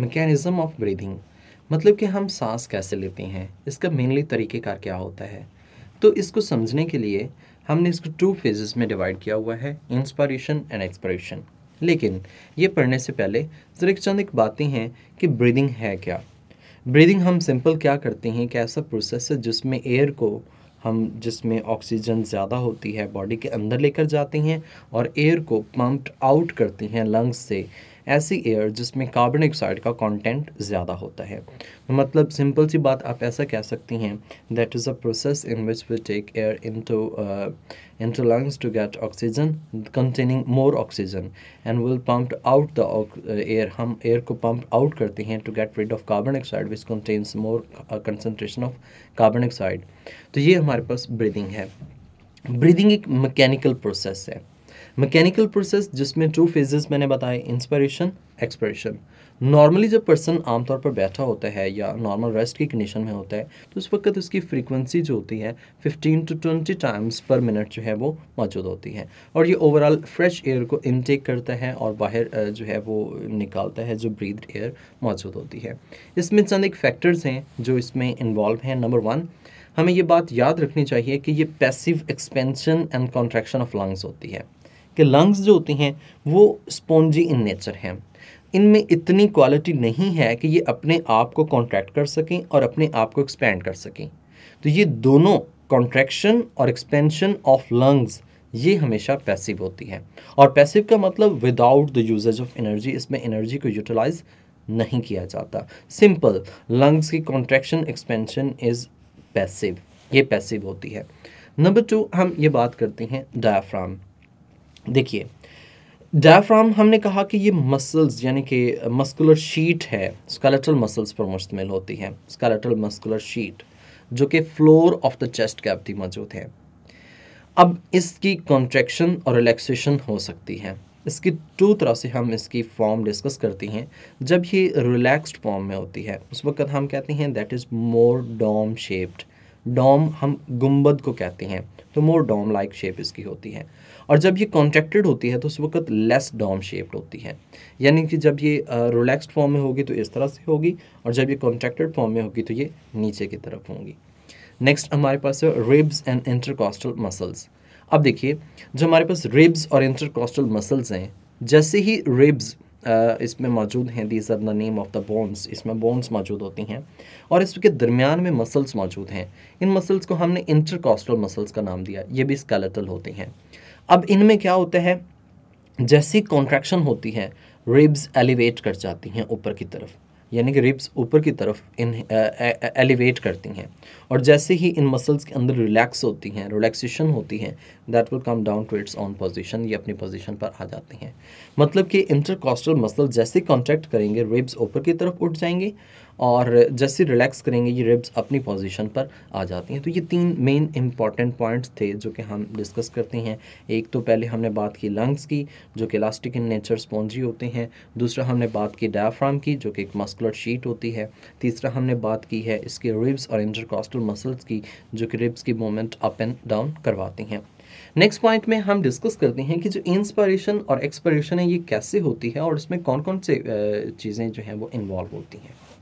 mechanism of breathing मतलब कि हम सांस कैसे लेते हैं इसका मेनली तरीक़ेकार क्या होता है तो इसको समझने के लिए हमने इसको टू फेजेस में डिवाइड किया हुआ है इंस्पायरेशन एंड एक्सपायरेशन लेकिन ये पढ़ने से पहले जरा चंद एक बातें हैं कि ब्रीदिंग है क्या ब्रीदिंग हम सिंपल क्या करते हैं कि ऐसा प्रोसेस है जिसमें एयर को हम जिसमें ऑक्सीजन ज़्यादा होती है बॉडी के अंदर लेकर जाते हैं और एयर को पम्प्ड आउट करते हैं लंग्स से ऐसी एयर जिसमें कार्बन डाइऑक्साइड का कंटेंट ज़्यादा होता है मतलब सिंपल सी बात आप ऐसा कह सकती हैं that is a process in which we take air into into lungs to get oxygen containing more oxygen and will pump out the air हम एयर को पम्प आउट करते हैं to get rid of carbon dioxide which contains more concentration of carbon dioxide तो ये हमारे पास breathing है breathing एक मैकेनिकल प्रोसेस है मैकेनिकल प्रोसेस जिसमें टू फेजेस मैंने बताए इंस्पिरेशन एक्सपिरेशन नॉर्मली जब पर्सन आमतौर पर बैठा होता है या नॉर्मल रेस्ट की कंडीशन में होता है तो उस वक्त उसकी फ्रीक्वेंसी जो होती है 15 टू 20 टाइम्स पर मिनट जो है वो मौजूद होती है और ये ओवरऑल फ्रेश एयर को इनटेक करता है और बाहर जो है वो निकालता है जो ब्रीद एयर मौजूद होती है इसमें चंद एक फैक्टर्स हैं जो इसमें इन्वॉल्व हैं नंबर वन हमें ये बात याद रखनी चाहिए कि ये passive expansion and contraction of lungs होती है कि लंग्स जो होती हैं वो स्पॉन्जी इन नेचर हैं इनमें इतनी क्वालिटी नहीं है कि ये अपने आप को कॉन्ट्रैक्ट कर सकें और अपने आप को एक्सपेंड कर सकें तो ये दोनों कॉन्ट्रैक्शन और एक्सपेंशन ऑफ लंग्स ये हमेशा पैसिव होती है और पैसिव का मतलब without the usages of energy इसमें एनर्जी को यूटिलाइज नहीं किया जाता सिंपल लंग्स की कॉन्ट्रैक्शन एक्सपेंशन इज़ पैसिव ये पैसिव होती है नंबर टू हम ये बात करते हैं डायफ्राम देखिए डायफ्राम हमने कहा कि ये मसल्स यानी कि मस्कुलर शीट है स्केलेटल मसल्स पर मुश्तमिल होती है स्केलेटल मस्कुलर शीट जो कि floor of the chest cavity मौजूद है अब इसकी कॉन्ट्रेक्शन और रिलैक्सेशन हो सकती है इसकी दो तरह से हम इसकी फॉर्म डिस्कस करते हैं जब ये रिलैक्स्ड फॉर्म में होती है उस वक्त हम कहते हैं that is more dome shaped dome हम गुम्बद को कहते हैं तो मोर डोम लाइक शेप इसकी होती है और जब ये कॉन्ट्रेक्टेड होती है तो उस वक्त लेस डोम शेप्ड होती है यानी कि जब ये रिलैक्स्ड फॉर्म में होगी तो इस तरह से होगी और जब ये कॉन्ट्रैक्टेड फॉर्म में होगी तो ये नीचे की तरफ होंगी नेक्स्ट हमारे पास है रिब्स एंड इंटरकॉस्टल मसल्स अब देखिए जो हमारे पास रिब्स और इंटरकॉस्टल मसल्स हैं जैसे ही रिब्स इसमें मौजूद हैं these are the name of the bones इसमें बोन्स मौजूद होती हैं और इसके दरमियान में मसल्स मौजूद हैं इन मसल्स को हमने इंटरकॉस्टल मसल्स का नाम दिया ये भी स्केलेटल होते हैं अब इनमें क्या होता है जैसी कॉन्ट्रैक्शन होती है रिब्स एलिवेट कर जाती हैं ऊपर की तरफ यानी कि रिब्स ऊपर की तरफ इन एलिवेट करती हैं और जैसे ही इन मसल्स के अंदर रिलैक्स होती हैं रिलैक्सेशन होती हैं that will come down to its own position ये अपनी पोजीशन पर आ जाती हैं मतलब कि इंटरकॉस्टल मसल जैसे कॉन्टैक्ट करेंगे रिब्स ऊपर की तरफ उठ जाएंगे और जैसे रिलैक्स करेंगे ये रिब्स अपनी पोजीशन पर आ जाती हैं तो ये तीन मेन इंपॉर्टेंट पॉइंट्स थे जो कि हम डिस्कस करते हैं एक तो पहले हमने बात की लंग्स की जो कि इलास्टिक इन नेचर स्पॉन्जी होते हैं दूसरा हमने बात की डायफ्राम की जो कि एक मस्कुलर शीट होती है तीसरा हमने बात की है इसके रिब्स और इंटरकॉस्टल मसल्स की जो कि रिब्स की मूवमेंट अप एंड डाउन करवाती हैं नेक्स्ट पॉइंट में हम डिस्कस करते हैं कि जो इंस्पायरेशन और एक्सपायरेशन है ये कैसे होती है और इसमें कौन कौन से चीज़ें जो हैं वो इन्वॉल्व होती हैं